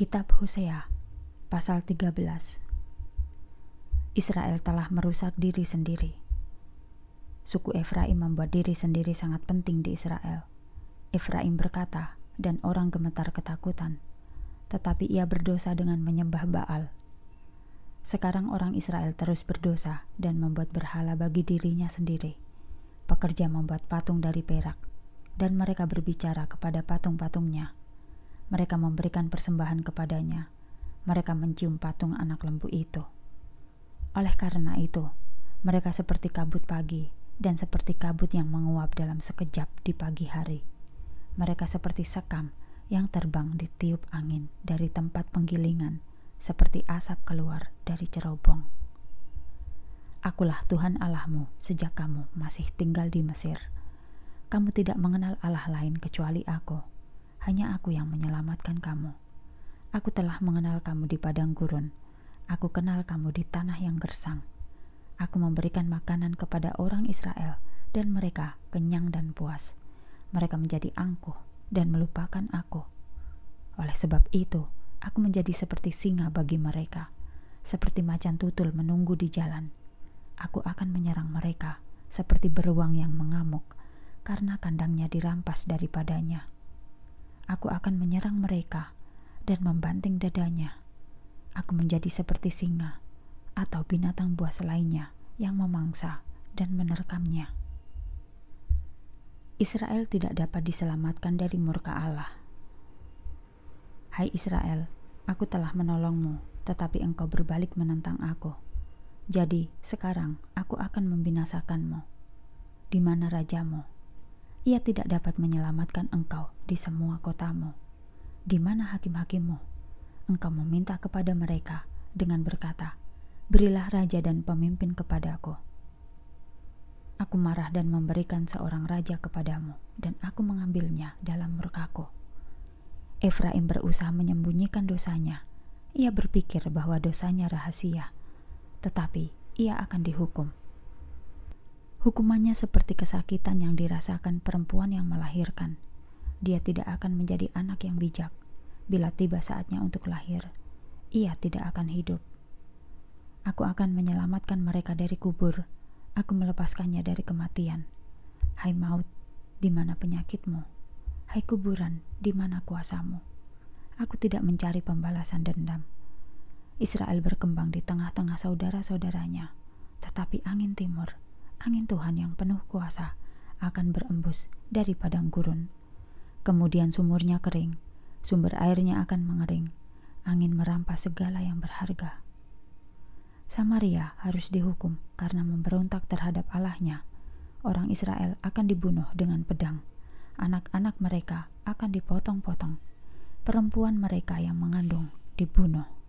Kitab Hosea pasal 13 Israel telah merusak diri sendiri. Suku Efraim membuat diri sendiri sangat penting di Israel. Efraim berkata, dan orang gemetar ketakutan. Tetapi ia berdosa dengan menyembah Baal. Sekarang orang Israel terus berdosa dan membuat berhala bagi dirinya sendiri. Pekerja membuat patung dari perak, dan mereka berbicara kepada patung-patungnya mereka memberikan persembahan kepadanya. Mereka mencium patung anak lembu itu. Oleh karena itu, mereka seperti kabut pagi dan seperti kabut yang menguap dalam sekejap di pagi hari. Mereka seperti sekam yang terbang di tiup angin dari tempat penggilingan, seperti asap keluar dari cerobong. Akulah Tuhan Allahmu sejak kamu masih tinggal di Mesir. Kamu tidak mengenal Allah lain kecuali Aku hanya aku yang menyelamatkan kamu. Aku telah mengenal kamu di padang gurun. Aku kenal kamu di tanah yang gersang. Aku memberikan makanan kepada orang Israel, dan mereka kenyang dan puas. Mereka menjadi angkuh dan melupakan aku. Oleh sebab itu, aku menjadi seperti singa bagi mereka, seperti macan tutul menunggu di jalan. Aku akan menyerang mereka seperti beruang yang mengamuk, karena kandangnya dirampas daripadanya aku akan menyerang mereka dan membanting dadanya. Aku menjadi seperti singa atau binatang buas lainnya yang memangsa dan menerkamnya. Israel tidak dapat diselamatkan dari murka Allah. Hai Israel, aku telah menolongmu, tetapi engkau berbalik menentang aku. Jadi, sekarang aku akan membinasakanmu. Di mana rajamu? ia tidak dapat menyelamatkan engkau di semua kotamu. Di mana hakim-hakimmu? Engkau meminta kepada mereka dengan berkata, Berilah raja dan pemimpin kepadaku. Aku marah dan memberikan seorang raja kepadamu, dan aku mengambilnya dalam murkaku. Efraim berusaha menyembunyikan dosanya. Ia berpikir bahwa dosanya rahasia, tetapi ia akan dihukum Hukumannya seperti kesakitan yang dirasakan perempuan yang melahirkan. Dia tidak akan menjadi anak yang bijak. Bila tiba saatnya untuk lahir, ia tidak akan hidup. Aku akan menyelamatkan mereka dari kubur. Aku melepaskannya dari kematian. Hai maut, di mana penyakitmu? Hai kuburan, di mana kuasamu? Aku tidak mencari pembalasan dendam. Israel berkembang di tengah-tengah saudara-saudaranya, tetapi angin timur angin Tuhan yang penuh kuasa akan berembus dari padang gurun. Kemudian sumurnya kering, sumber airnya akan mengering, angin merampas segala yang berharga. Samaria harus dihukum karena memberontak terhadap Allahnya. Orang Israel akan dibunuh dengan pedang. Anak-anak mereka akan dipotong-potong. Perempuan mereka yang mengandung dibunuh.